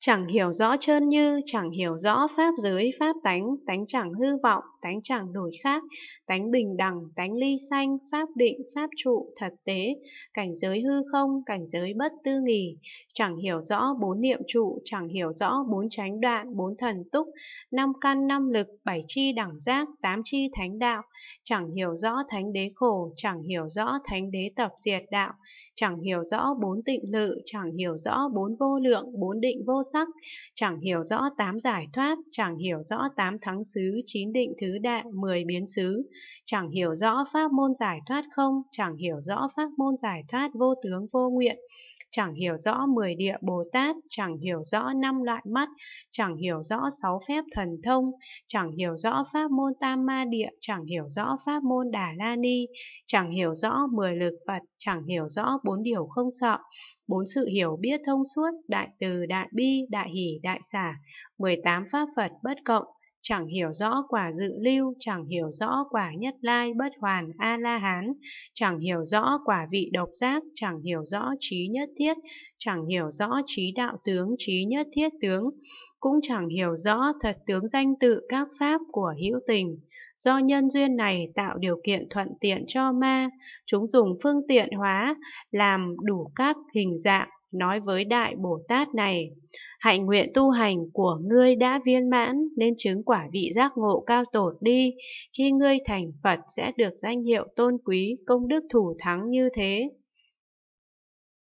Chẳng hiểu rõ chơn như, chẳng hiểu rõ pháp giới, pháp tánh, tánh chẳng hư vọng, tánh chẳng đổi khác, tánh bình đẳng, tánh ly sanh, pháp định, pháp trụ, thật tế, cảnh giới hư không, cảnh giới bất tư nghỉ, chẳng hiểu rõ bốn niệm trụ, chẳng hiểu rõ bốn chánh đoạn, bốn thần túc, năm căn năm lực, bảy chi đẳng giác, tám chi thánh đạo, chẳng hiểu rõ thánh đế khổ, chẳng hiểu rõ thánh đế tập diệt đạo, chẳng hiểu rõ bốn tịnh lự, chẳng hiểu rõ bốn vô lượng, bốn định vô sắc, chẳng hiểu rõ tám giải thoát, chẳng hiểu rõ tám thắng xứ, chín định thứ đại, mười biến xứ, chẳng hiểu rõ pháp môn giải thoát không, chẳng hiểu rõ pháp môn giải thoát vô tướng vô nguyện, chẳng hiểu rõ mười địa Bồ Tát, chẳng hiểu rõ năm loại mắt, chẳng hiểu rõ sáu phép thần thông, chẳng hiểu rõ pháp môn Tam Ma Địa, chẳng hiểu rõ pháp môn Đà La Ni, chẳng hiểu rõ mười lực Phật, chẳng hiểu rõ bốn điều không sợ, bốn sự hiểu biết thông suốt, đại từ, đại bi, đại hỷ, đại xả, 18 pháp Phật bất cộng, chẳng hiểu rõ quả dự lưu, chẳng hiểu rõ quả nhất lai bất hoàn A-la-hán, chẳng hiểu rõ quả vị độc giác, chẳng hiểu rõ trí nhất thiết, chẳng hiểu rõ trí đạo tướng, trí nhất thiết tướng, cũng chẳng hiểu rõ thật tướng danh tự các pháp của hữu tình. Do nhân duyên này tạo điều kiện thuận tiện cho ma, chúng dùng phương tiện hóa, làm đủ các hình dạng, nói với Đại Bồ Tát này, hạnh nguyện tu hành của ngươi đã viên mãn nên chứng quả vị giác ngộ cao tột đi, khi ngươi thành Phật sẽ được danh hiệu tôn quý công đức thủ thắng như thế.